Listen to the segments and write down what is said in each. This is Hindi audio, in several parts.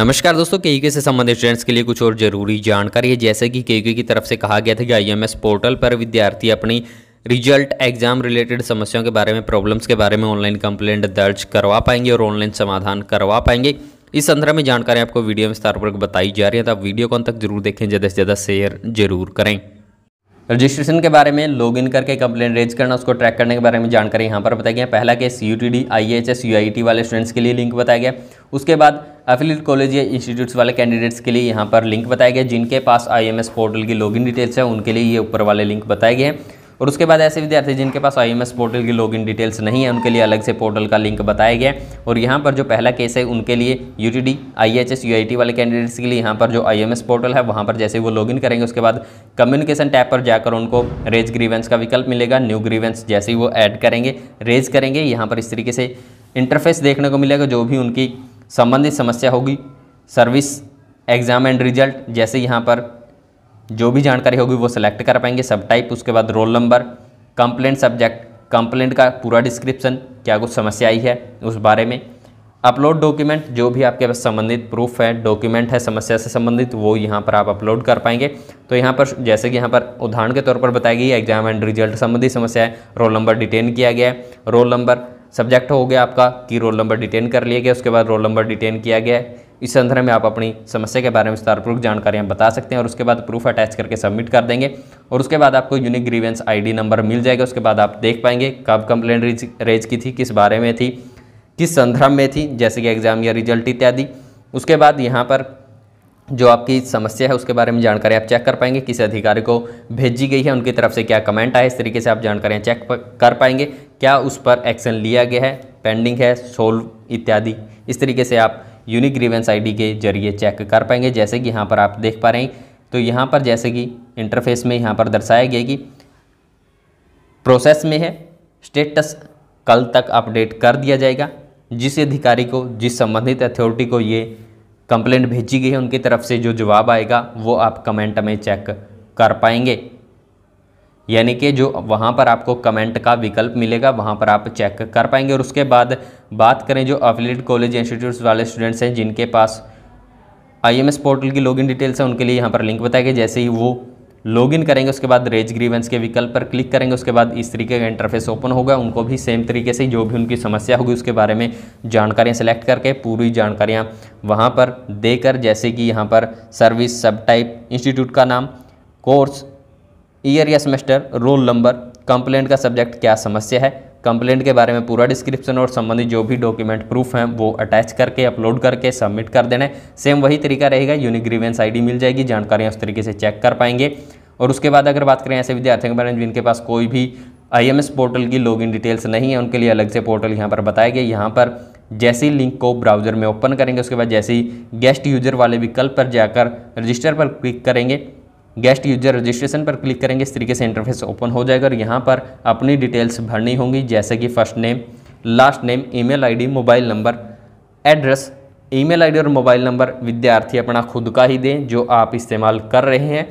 नमस्कार दोस्तों के से संबंधित स्टूडेंट्स के लिए कुछ और जरूरी जानकारी है जैसे कि के की तरफ से कहा गया था कि आईएमएस पोर्टल पर विद्यार्थी अपनी रिजल्ट एग्जाम रिलेटेड समस्याओं के बारे में प्रॉब्लम्स के बारे में ऑनलाइन कंप्लेंट दर्ज करवा पाएंगे और ऑनलाइन समाधान करवा पाएंगे इस संदर्भ में जानकारी आपको वीडियो में पर बताई जा रही है तो आप वीडियो को अंत तक जरूर देखें ज़्यादा से ज़्यादा शेयर जरूर करें रजिस्ट्रेशन के बारे में लॉग इन करके कंप्लेन रेज करना उसको ट्रैक करने के बारे में जानकारी यहाँ पर बताया गया पहला के सी U T D I H S U I T वाले स्टूडेंट्स के लिए लिंक बताया गया उसके बाद एफिलियट कॉलेज या इंस्टीट्यूट्स वाले कैंडिडेट्स के लिए यहाँ पर लिंक बताया गया जिनके पास आई एम एस पोर्टल की लॉगिन डिटेल्स है उनके लिए ये ऊपर वाले लिंक बताए गए हैं और उसके बाद ऐसे विद्यार्थी जिनके पास आई पोर्टल की लॉगिन डिटेल्स नहीं है उनके लिए अलग से पोर्टल का लिंक बताया गया और यहाँ पर जो पहला केस है उनके लिए U T D I H S U I T वाले कैंडिडेट्स के लिए यहाँ पर जो आई एम एस पोर्टल है वहाँ पर जैसे वो लॉगिन करेंगे उसके बाद कम्युनिकेशन टैप पर जाकर उनको रेज ग्रीवेंस का विकल्प मिलेगा न्यू ग्रीवेंस जैसे ही वो ऐड करेंगे रेज करेंगे यहाँ पर इस तरीके से इंटरफेस देखने को मिलेगा जो भी उनकी संबंधित समस्या होगी सर्विस एग्ज़ाम एंड रिजल्ट जैसे यहाँ पर जो भी जानकारी होगी वो सिलेक्ट कर पाएंगे सब टाइप उसके बाद roll number complaint subject complaint का पूरा डिस्क्रिप्शन क्या कुछ समस्या आई है उस बारे में अपलोड डॉक्यूमेंट जो भी आपके पास संबंधित प्रूफ है डॉक्यूमेंट है समस्या से संबंधित वो यहाँ पर आप अपलोड कर पाएंगे तो यहाँ पर जैसे कि यहाँ पर उदाहरण के तौर पर बताई गई एग्जाम एंड रिजल्ट संबंधी समस्या है रोल नंबर डिटेन किया गया है रोल नंबर सब्जेक्ट हो गया आपका कि रोल नंबर डिटेन कर लिया गया उसके बाद रोल नंबर डिटेन किया गया है इस संदर्भ में आप अपनी समस्या के बारे में विस्तारपूर्वक जानकारियाँ बता सकते हैं और उसके बाद प्रूफ अटैच करके सबमिट कर देंगे और उसके बाद आपको यूनिक ग्रीवेंस आईडी नंबर मिल जाएगा उसके बाद आप देख पाएंगे कब कंप्लेंट रेज रेज की थी किस बारे में थी किस संदर्भ में थी जैसे कि एग्ज़ाम या रिजल्ट इत्यादि उसके बाद यहाँ पर जो आपकी समस्या है उसके बारे में जानकारी आप चेक कर पाएंगे किस अधिकारी को भेजी गई है उनकी तरफ से क्या कमेंट आए इस तरीके से आप जानकारियाँ चेक कर पाएंगे क्या उस पर एक्शन लिया गया है पेंडिंग है सोल्व इत्यादि इस तरीके से आप यूनिक ग्रीवेंस आईडी के जरिए चेक कर पाएंगे जैसे कि यहाँ पर आप देख पा रहे हैं तो यहाँ पर जैसे कि इंटरफेस में यहाँ पर दर्शाया गया कि प्रोसेस में है स्टेटस कल तक अपडेट कर दिया जाएगा जिस अधिकारी को जिस संबंधित अथॉरिटी को ये कंप्लेंट भेजी गई है उनकी तरफ से जो जवाब आएगा वो आप कमेंट में चेक कर पाएंगे यानी कि जो वहाँ पर आपको कमेंट का विकल्प मिलेगा वहाँ पर आप चेक कर पाएंगे और उसके बाद बात करें जो अफिलेट कॉलेज इंस्टीट्यूट्स वाले स्टूडेंट्स हैं जिनके पास आईएमएस पोर्टल की लॉगिन डिटेल्स हैं उनके लिए यहाँ पर लिंक बताएंगे जैसे ही वो लॉगिन करेंगे उसके बाद रेज ग्रीवेंस के विकल्प पर क्लिक करेंगे उसके बाद इस तरीके का इंटरफेस ओपन होगा उनको भी सेम तरीके से जो भी उनकी समस्या होगी उसके बारे में जानकारियाँ सेलेक्ट करके पूरी जानकारियाँ वहाँ पर देकर जैसे कि यहाँ पर सर्विस सब टाइप इंस्टीट्यूट का नाम कोर्स ईयर या सेमेस्टर रोल नंबर कंप्लेंट का सब्जेक्ट क्या समस्या है कंप्लेंट के बारे में पूरा डिस्क्रिप्शन और संबंधित जो भी डॉक्यूमेंट प्रूफ हैं वो अटैच करके अपलोड करके सबमिट कर देना है सेम वही तरीका रहेगा यूनिक ग्रीवेंस डी मिल जाएगी जानकारियाँ उस तरीके से चेक कर पाएंगे और उसके बाद अगर बात करें ऐसे विद्यार्थियों के बारे में जिनके पास कोई भी आईएमएस पोर्टल की लॉगिन डिटेल्स नहीं है उनके लिए अलग से पोर्टल यहाँ पर बताया गया यहाँ पर जैसे ही लिंक को ब्राउज़र में ओपन करेंगे उसके बाद जैसे ही गेस्ट यूजर वाले विकल्प पर जाकर रजिस्टर पर क्लिक करेंगे गेस्ट यूजर रजिस्ट्रेशन पर क्लिक करेंगे इस तरीके से इंटरफेस ओपन हो जाएगा और यहाँ पर अपनी डिटेल्स भरनी होंगी जैसे कि first name last name email ID mobile number address email ID और मोबाइल नंबर विद्यार्थी अपना खुद का ही दें जो आप इस्तेमाल कर रहे हैं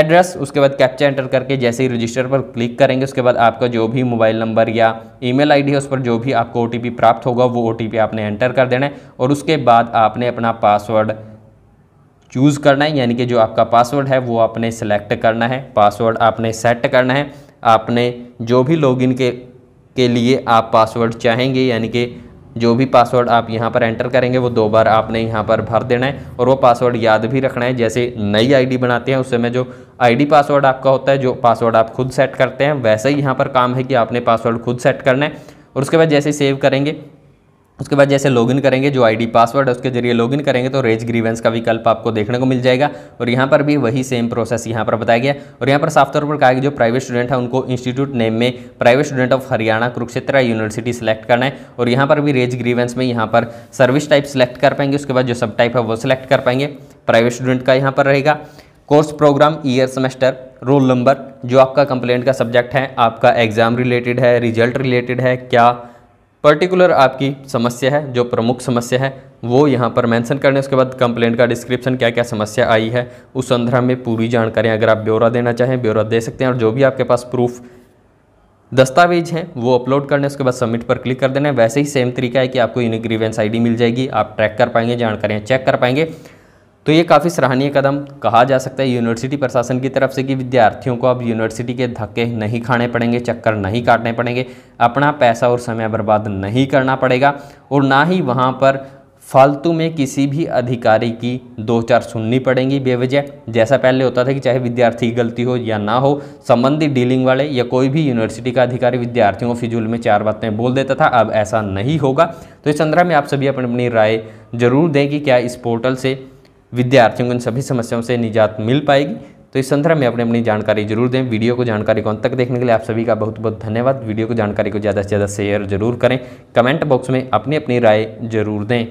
एड्रेस उसके बाद कैप्चा एंटर करके जैसे ही रजिस्टर पर क्लिक करेंगे उसके बाद आपका जो भी मोबाइल नंबर या ईमेल आईडी है उस पर जो भी आपको ओटीपी प्राप्त होगा वो ओटीपी आपने एंटर कर देना है और उसके बाद आपने अपना पासवर्ड चूज़ करना है यानी कि जो आपका पासवर्ड है वो आपने सेलेक्ट करना है पासवर्ड आपने सेट करना है आपने जो भी लॉगिन के के लिए आप पासवर्ड चाहेंगे यानी कि जो भी पासवर्ड आप यहाँ पर एंटर करेंगे वो दो बार आपने यहाँ पर भर देना है और वो पासवर्ड याद भी रखना है जैसे नई आईडी बनाते हैं उस समय जो आईडी पासवर्ड आपका होता है जो पासवर्ड आप खुद सेट करते हैं वैसे ही यहाँ पर काम है कि आपने पासवर्ड खुद सेट करना है और उसके बाद जैसे सेव करेंगे उसके बाद जैसे लॉगिन करेंगे जो आईडी पासवर्ड है उसके जरिए लॉगिन करेंगे तो रेज ग्रीवेंस का विकल्प आपको देखने को मिल जाएगा और यहाँ पर भी वही सेम प्रोसेस यहाँ पर बताया गया और यहाँ पर साफ तौर पर कहा कि जो प्राइवेट स्टूडेंट है उनको इंस्टीट्यूट नेम में private student of Haryana Kurukshetra university select करना है और यहाँ पर भी रेज ग्रीवेंस में यहाँ पर सर्विस टाइप सेलेक्ट कर पाएंगे उसके बाद जो सब टाइप है वो सिलेक्ट कर पाएंगे प्राइवेट स्टूडेंट का यहाँ पर रहेगा course program year semester roll number जो आपका कंप्लेंट का सब्जेक्ट है आपका एग्ज़ाम रिलेटेड है रिजल्ट रिलेटेड है क्या पर्टिकुलर आपकी समस्या है जो प्रमुख समस्या है वो यहाँ पर मेंशन करने उसके बाद कंप्लेंट का डिस्क्रिप्शन क्या क्या समस्या आई है उस संदर्भ में पूरी जानकारी अगर आप ब्यौरा देना चाहें ब्यौरा दे सकते हैं और जो भी आपके पास प्रूफ दस्तावेज हैं वो अपलोड करने उसके बाद सबमिट पर क्लिक कर देना है वैसे ही सेम तरीका है कि आपको यूनिक ग्रीवेंस आईडी मिल जाएगी आप ट्रैक कर पाएंगे जानकारियाँ चेक कर पाएंगे तो ये काफ़ी सराहनीय कदम कहा जा सकता है यूनिवर्सिटी प्रशासन की तरफ से कि विद्यार्थियों को अब यूनिवर्सिटी के धक्के नहीं खाने पड़ेंगे चक्कर नहीं काटने पड़ेंगे अपना पैसा और समय बर्बाद नहीं करना पड़ेगा और ना ही वहाँ पर फालतू में किसी भी अधिकारी की दो चार सुननी पड़ेंगी बेवजह जैसा पहले होता था कि चाहे विद्यार्थी की गलती हो या ना हो संबंधित डीलिंग वाले या कोई भी यूनिवर्सिटी का अधिकारी विद्यार्थियों को फिजूल में चार बातें बोल देता था अब ऐसा नहीं होगा तो इस संदर्भ में आप सभी अपनी अपनी राय जरूर दें कि क्या इस पोर्टल से विद्यार्थियों को इन सभी समस्याओं से निजात मिल पाएगी तो इस संदर्भ में अपने अपनी जानकारी जरूर दें वीडियो को जानकारी को अंत तक देखने के लिए आप सभी का बहुत बहुत धन्यवाद वीडियो को जानकारी को ज़्यादा से ज़्यादा शेयर जरूर करें कमेंट बॉक्स में अपनी अपनी राय जरूर दें